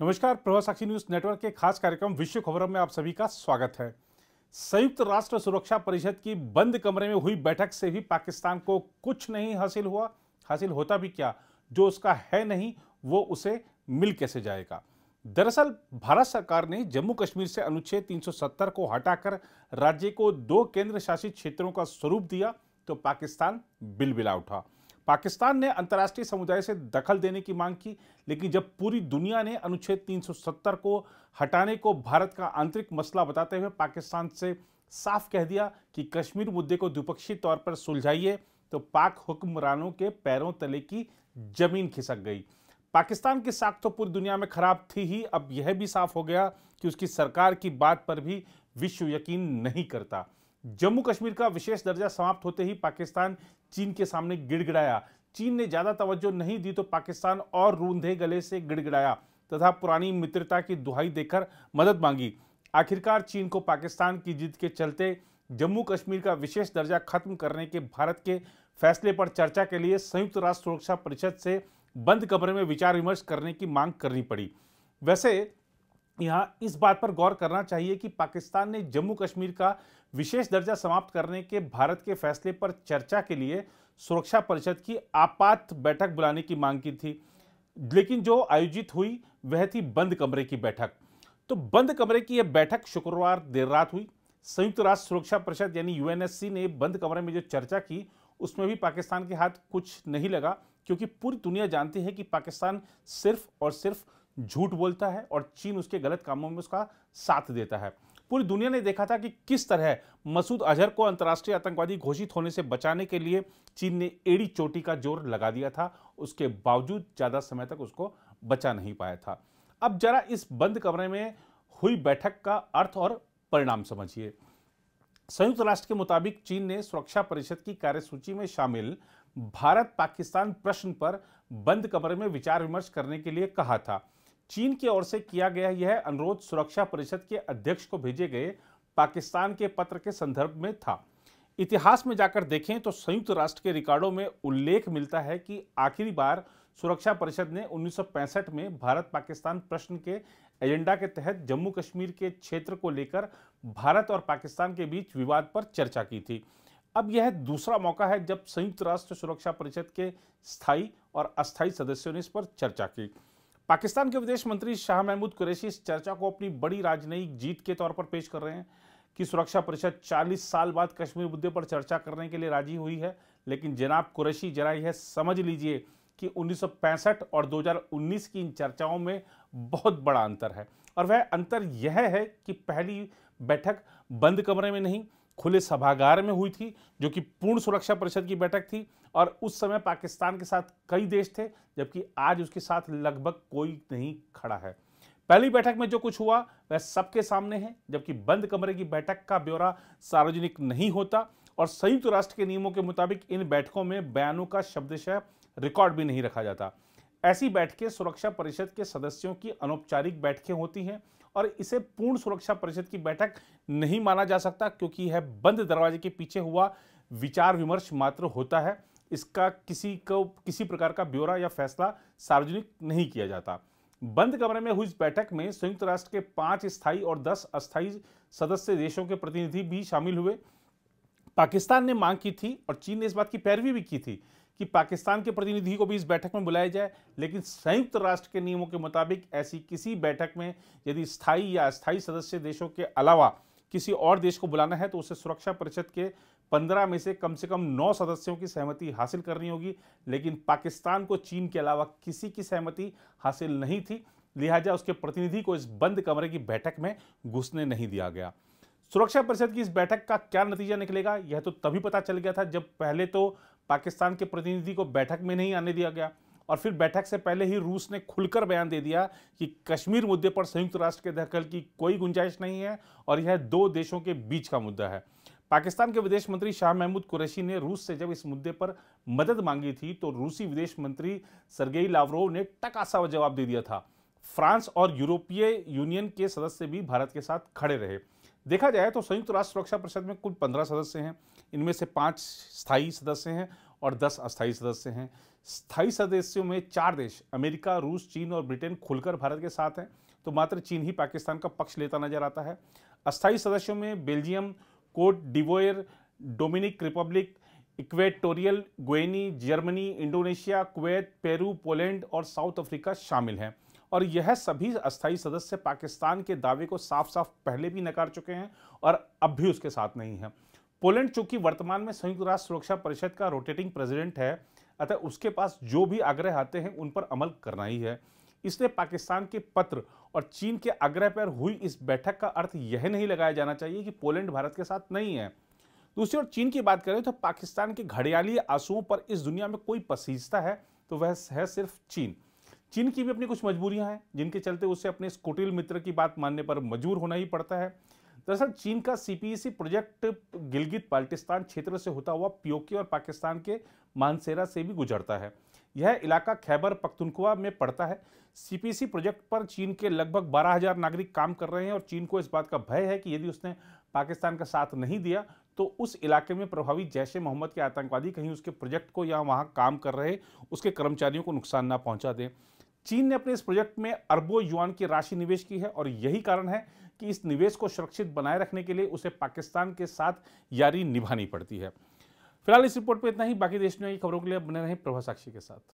नमस्कार प्रभा साक्षी news network के खास कार्यक्रम विश्व खबर में आप सभी का स्वागत है संयुक्त राष्ट्र सुरक्षा परिषद की बंद कमरे में हुई बैठक से भी पाकिस्तान को कुछ नहीं हासिल हुआ हासिल होता भी क्या जो उसका है नहीं वो उसे मिल कैसे जाएगा दरअसल भारत सरकार ने जम्मू कश्मीर से अनुच्छेद 370 को हटाकर राज्य को दो केंद्र शासित क्षेत्रों का स्वरूप दिया तो पाकिस्तान बिलबिला उठा पाकिस्तान ने अंतर्राष्ट्रीय समुदाय से दखल देने की मांग की लेकिन जब पूरी दुनिया ने अनुच्छेद 370 को हटाने को भारत का आंतरिक मसला बताते हुए पाकिस्तान से साफ कह दिया कि कश्मीर मुद्दे को द्विपक्षीय तौर पर सुलझाइए तो पाक हुक्मरानों के पैरों तले की जमीन खिसक गई पाकिस्तान की साख तो पूरी दुनिया में खराब थी ही अब यह भी साफ हो गया कि उसकी सरकार की बात पर भी विश्व यकीन नहीं करता जम्मू कश्मीर का विशेष दर्जा समाप्त होते ही पाकिस्तान चीन के सामने गिड़गिड़ाया चीन ने ज़्यादा तवज्जो नहीं दी तो पाकिस्तान और रूंधे गले से गिड़गिड़ाया तथा पुरानी मित्रता की दुहाई देकर मदद मांगी आखिरकार चीन को पाकिस्तान की जिद के चलते जम्मू कश्मीर का विशेष दर्जा खत्म करने के भारत के फैसले पर चर्चा के लिए संयुक्त राष्ट्र सुरक्षा परिषद से बंद कमरे में विचार विमर्श करने की मांग करनी पड़ी वैसे यहाँ इस बात पर गौर करना चाहिए कि पाकिस्तान ने जम्मू कश्मीर का विशेष दर्जा समाप्त करने के भारत के फैसले पर चर्चा के लिए सुरक्षा परिषद की आपात बैठक बुलाने की मांग की थी लेकिन जो आयोजित हुई वह थी बंद कमरे की बैठक तो बंद कमरे की यह बैठक शुक्रवार देर रात हुई संयुक्त राष्ट्र सुरक्षा परिषद यानी यू ने बंद कमरे में जो चर्चा की उसमें भी पाकिस्तान के हाथ कुछ नहीं लगा क्योंकि पूरी दुनिया जानती है कि पाकिस्तान सिर्फ और सिर्फ झूठ बोलता है और चीन उसके गलत कामों में उसका साथ देता है पूरी दुनिया ने देखा था कि किस तरह मसूद अजहर को अंतर्राष्ट्रीय आतंकवादी घोषित होने से बचाने के लिए चीन ने एड़ी चोटी का जोर लगा दिया था उसके बावजूद ज़्यादा समय तक उसको बचा नहीं पाया था अब जरा इस बंद कमरे में हुई बैठक का अर्थ और परिणाम समझिए संयुक्त राष्ट्र के मुताबिक चीन ने सुरक्षा परिषद की कार्यसूची में शामिल भारत पाकिस्तान प्रश्न पर बंद कमरे में विचार विमर्श करने के लिए कहा था चीन की ओर से किया गया यह अनुरोध सुरक्षा परिषद के अध्यक्ष को भेजे गए पाकिस्तान के पत्र के संदर्भ में था इतिहास में जाकर देखें तो संयुक्त राष्ट्र के रिकॉर्डों में उल्लेख मिलता है कि आखिरी बार सुरक्षा परिषद ने 1965 में भारत पाकिस्तान प्रश्न के एजेंडा के तहत जम्मू कश्मीर के क्षेत्र को लेकर भारत और पाकिस्तान के बीच विवाद पर चर्चा की थी अब यह दूसरा मौका है जब संयुक्त राष्ट्र सुरक्षा परिषद के स्थायी और अस्थायी सदस्यों ने इस पर चर्चा की पाकिस्तान के विदेश मंत्री शाह महमूद कुरैशी इस चर्चा को अपनी बड़ी राजनयिक जीत के तौर पर पेश कर रहे हैं कि सुरक्षा परिषद 40 साल बाद कश्मीर मुद्दे पर चर्चा करने के लिए राजी हुई है लेकिन जनाब कुरैशी जरा यह समझ लीजिए कि 1965 और 2019 की इन चर्चाओं में बहुत बड़ा अंतर है और वह अंतर यह है कि पहली बैठक बंद कमरे में नहीं खुले सभागार में हुई थी जो कि पूर्ण सुरक्षा परिषद की बैठक थी और उस समय पाकिस्तान के साथ कई देश थे जबकि आज उसके साथ लगभग कोई नहीं खड़ा है पहली बैठक में जो कुछ हुआ वह सबके सामने है जबकि बंद कमरे की बैठक का ब्यौरा सार्वजनिक नहीं होता और संयुक्त राष्ट्र के नियमों के मुताबिक इन बैठकों में बयानों का शब्दशय रिकॉर्ड भी नहीं रखा जाता ऐसी बैठकें सुरक्षा परिषद के सदस्यों की अनौपचारिक बैठकें होती हैं और इसे पूर्ण सुरक्षा परिषद की बैठक नहीं माना जा सकता क्योंकि यह बंद दरवाजे के पीछे हुआ विचार विमर्श मात्र होता है इसका किसी को किसी प्रकार का ब्यौरा या फैसला सार्वजनिक नहीं किया जाता बंद कमरे में हुई इस बैठक में संयुक्त राष्ट्र के पांच स्थायी और दस अस्थायी सदस्य देशों के प्रतिनिधि भी शामिल हुए पाकिस्तान ने मांग की थी और चीन ने इस बात की पैरवी भी की थी कि पाकिस्तान के प्रतिनिधि को भी इस बैठक में बुलाया जाए लेकिन संयुक्त राष्ट्र के नियमों के मुताबिक ऐसी किसी बैठक में यदि स्थायी या अस्थायी सदस्य देशों के अलावा किसी और देश को बुलाना है तो उसे सुरक्षा परिषद के पंद्रह में से कम से कम नौ सदस्यों की सहमति हासिल करनी होगी लेकिन पाकिस्तान को चीन के अलावा किसी की सहमति हासिल नहीं थी लिहाजा उसके प्रतिनिधि को इस बंद कमरे की बैठक में घुसने नहीं दिया गया सुरक्षा परिषद की इस बैठक का क्या नतीजा निकलेगा यह तो तभी पता चल गया था जब पहले तो पाकिस्तान के प्रतिनिधि को बैठक में नहीं आने दिया गया और फिर बैठक से पहले ही रूस ने खुलकर बयान दे दिया कि कश्मीर मुद्दे पर संयुक्त राष्ट्र के दखल की कोई गुंजाइश नहीं है और यह दो देशों के बीच का मुद्दा है पाकिस्तान के विदेश मंत्री शाह महमूद कुरैशी ने रूस से जब इस मुद्दे पर मदद मांगी थी तो रूसी विदेश मंत्री सरगेई लावरोव ने टकासा जवाब दे दिया था फ्रांस और यूरोपीय यूनियन के सदस्य भी भारत के साथ खड़े रहे देखा जाए तो संयुक्त राष्ट्र सुरक्षा परिषद में कुल पंद्रह सदस्य हैं इनमें से पाँच स्थायी सदस्य हैं और दस अस्थायी सदस्य हैं स्थायी सदस्यों में चार देश अमेरिका रूस चीन और ब्रिटेन खुलकर भारत के साथ हैं तो मात्र चीन ही पाकिस्तान का पक्ष लेता नजर आता है अस्थायी सदस्यों में Belgium Cote d'Ivoire Dominican Republic Equatorial Guinea Germany Indonesia Kuwait Peru Poland और साउथ अफ्रीका शामिल हैं और यह सभी अस्थायी सदस्य पाकिस्तान के दावे को साफ साफ पहले भी नकार चुके हैं और अब भी उसके साथ नहीं है पोलैंड चूंकि वर्तमान में संयुक्त राष्ट्र सुरक्षा परिषद का रोटेटिंग प्रेसिडेंट है अतः उसके पास जो भी आग्रह आते हैं उन पर अमल करना ही है इसलिए पाकिस्तान के पत्र और चीन के आग्रह पर हुई इस बैठक का अर्थ यह नहीं लगाया जाना चाहिए कि पोलैंड भारत के साथ नहीं है दूसरी ओर चीन की बात करें तो पाकिस्तान के घड़ियाली आंसुओं पर इस दुनिया में कोई पसीजता है तो वह है सिर्फ चीन चीन की भी अपनी कुछ मजबूरियां हैं जिनके चलते उसे अपने स्कुटिल मित्र की बात मानने पर मजबूर होना ही पड़ता है दरअसल चीन का CPEC e project Gilgit Baltistan क्षेत्र से होता हुआ पीओके और पाकिस्तान के मानसेरा से भी गुजरता है यह इलाका खैबर पख्तुनख्वा में पड़ता है सीपीसी e प्रोजेक्ट पर चीन के लगभग 12,000 नागरिक काम कर रहे हैं और चीन को इस बात का भय है कि यदि उसने पाकिस्तान का साथ नहीं दिया तो उस इलाके में प्रभावी जैश ए मोहम्मद के आतंकवादी कहीं उसके प्रोजेक्ट को या वहाँ काम कर रहे उसके कर्मचारियों को नुकसान ना पहुँचा दें चीन ने अपने इस प्रोजेक्ट में अरबों युआन की राशि निवेश की है और यही कारण है कि इस निवेश को सुरक्षित बनाए रखने के लिए उसे पाकिस्तान के साथ यारी निभानी पड़ती है फिलहाल इस रिपोर्ट पर इतना ही बाकी देश में खबरों के लिए बने रहे प्रभा साक्षी के साथ